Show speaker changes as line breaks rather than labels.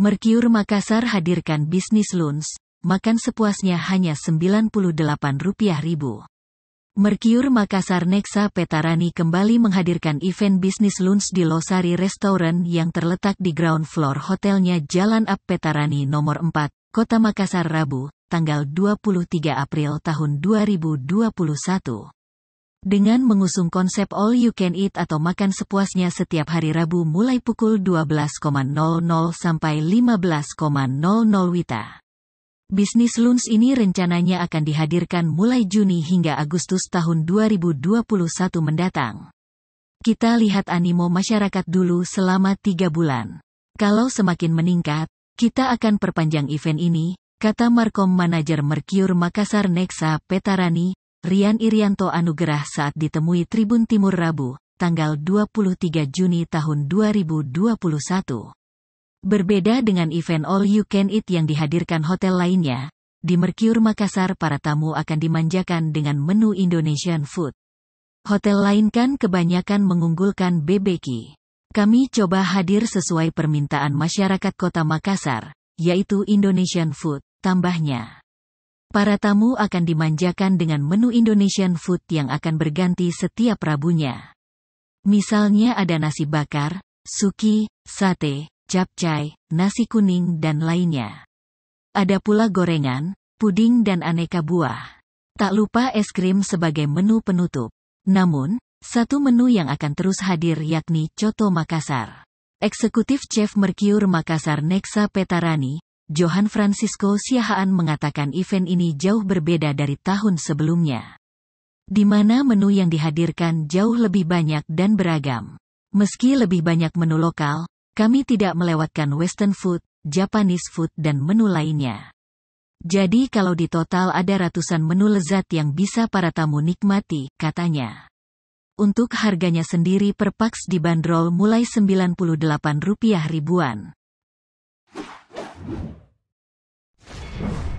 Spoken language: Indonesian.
Merkur Makassar hadirkan bisnis loans, makan sepuasnya hanya Rp98.000 ribu. Merkur Makassar Nexa Petarani kembali menghadirkan event bisnis loans di Losari Restoran yang terletak di ground floor hotelnya Jalan Ap Petarani nomor 4, Kota Makassar Rabu, tanggal 23 April tahun 2021. Dengan mengusung konsep all you can eat atau makan sepuasnya setiap hari Rabu mulai pukul 12.00 sampai 15.00 Wita. Bisnis luns ini rencananya akan dihadirkan mulai Juni hingga Agustus tahun 2021 mendatang. Kita lihat animo masyarakat dulu selama tiga bulan. Kalau semakin meningkat, kita akan perpanjang event ini, kata Markom Manager Mercure Makassar Nexa Petarani, Rian Irianto Anugerah saat ditemui Tribun Timur Rabu, tanggal 23 Juni tahun 2021. Berbeda dengan event All You Can Eat yang dihadirkan hotel lainnya, di Mercure Makassar para tamu akan dimanjakan dengan menu Indonesian food. Hotel lain kan kebanyakan mengunggulkan BBQ. Kami coba hadir sesuai permintaan masyarakat kota Makassar, yaitu Indonesian food, tambahnya. Para tamu akan dimanjakan dengan menu Indonesian food yang akan berganti setiap Rabunya. Misalnya ada nasi bakar, suki, sate, capcay, nasi kuning dan lainnya. Ada pula gorengan, puding dan aneka buah. Tak lupa es krim sebagai menu penutup. Namun, satu menu yang akan terus hadir yakni Coto Makassar. Eksekutif Chef Mercure Makassar Nexa Petarani, Johan Francisco Siahaan mengatakan event ini jauh berbeda dari tahun sebelumnya. Di mana menu yang dihadirkan jauh lebih banyak dan beragam. Meski lebih banyak menu lokal, kami tidak melewatkan western food, Japanese food dan menu lainnya. Jadi kalau di total ada ratusan menu lezat yang bisa para tamu nikmati, katanya. Untuk harganya sendiri per pax dibanderol mulai Rp98 ribuan. Thank you.